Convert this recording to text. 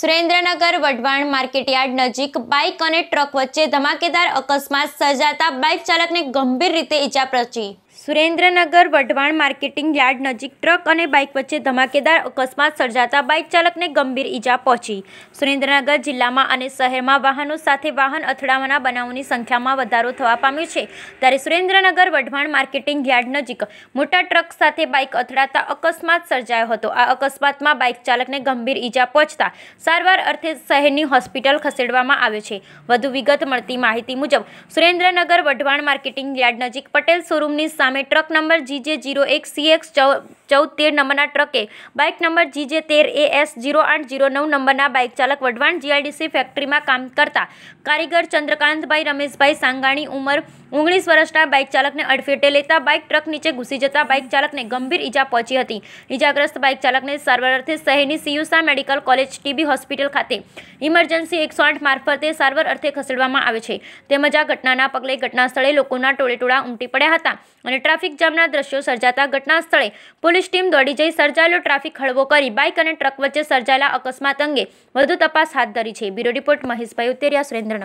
Surendranagar Wadhwan market yard નજીક bike અને truck વચ્ચે ધમાકેદાર અકસ્માત સર્જાતા બાઇક ચાલકને ગંભીર રીતે ઈજા પહોંચી સુરેન્દ્રનગર વઢવાણ માર્કેટિંગ યાર્ડ નજીક ટ્રક અને બાઇક વચ્ચે ધમાકેદાર અકસ્માત સર્જાતા બાઇક ચાલકને ગંભીર ઈજા પહોંચી સુરેન્દ્રનગર જિલ્લામાં અને શહેરમાં વાહનો સાથે વાહન અથડાવાના બનાવોની સંખ્યામાં વધારો થવા પામ્યો છે ત્યારે સુરેન્દ્રનગર વઢવાણ માર્કેટિંગ યાર્ડ નજીક મોટા ટ્રક સાથે બાઇક અથડાતા અકસ્માત સર્જાયો હતો આ અકસ્માતમાં બાઇક ચાલકને ગંભીર ઈજા પહોંચતા સારવાર અર્થે શહેરની હોસ્પિટલ ખસેડવામાં આવ્યો છે વધુ વિગત મળતી માહિતી મુજબ સુરેન્દ્રનગર વઢવાણ માર્કેટિંગ યાર્ડ નજીક પટેલ શોરૂમની સામે ટ્રક નંબર જીજે જીરો એક સીએક્સ ચૌદ તેર નંબરના ટ્રકે બાઇક નંબર જીજે તેર એ એસ જીરો આઠ જીરો નવ નંબરના બાઇક ચાલક વઢવાણ જીઆઈડીસી ફેક્ટરીમાં કામ કરતા કારીગર ચંદ્રકાંતભાઈ રમેશભાઈ સાંગાણી ઉંમર ઓગણીસ વર્ષના બાઇક ચાલકને અડફેટે લેતા બાઇક ટ્રક નીચે ઘૂસી જતા બાઇક ચાલકને ગંભીર ઈજા પહોંચી હતી ઇજાગ્રસ્ત બાઇક ચાલકને સારવાર અર્થે શહેરની સીયુસા મેડિકલ કોલેજ ટીબી હોસ્પિટલ ખાતે ઇમરજન્સી એકસો આઠ મારફતે સારવાર અર્થે ખસેડવામાં આવે છે તેમજ આ ઘટનાના પગલે ઘટના સ્થળે લોકોના ટોળેટોળા ઉમટી પડ્યા હતા અને ટ્રાફિક જામના દ્રશ્યો સર્જાતા ઘટના સ્થળે પોલીસ પોલીસ ટીમ દોડી જઈ સર્જાયેલો ટ્રાફિક હળવો કરી બાઇક અને ટ્રક વચ્ચે સર્જાયેલા અકસ્માત અંગે વધુ તપાસ હાથ ધરી છે બ્યુરો રિપોર્ટ મહેશભાઈ ઉતેરિયા સુરેન્દ્રનગર